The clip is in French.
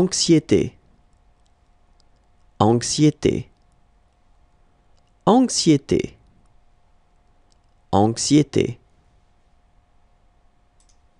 anxiété, anxiété, anxiété, anxiété.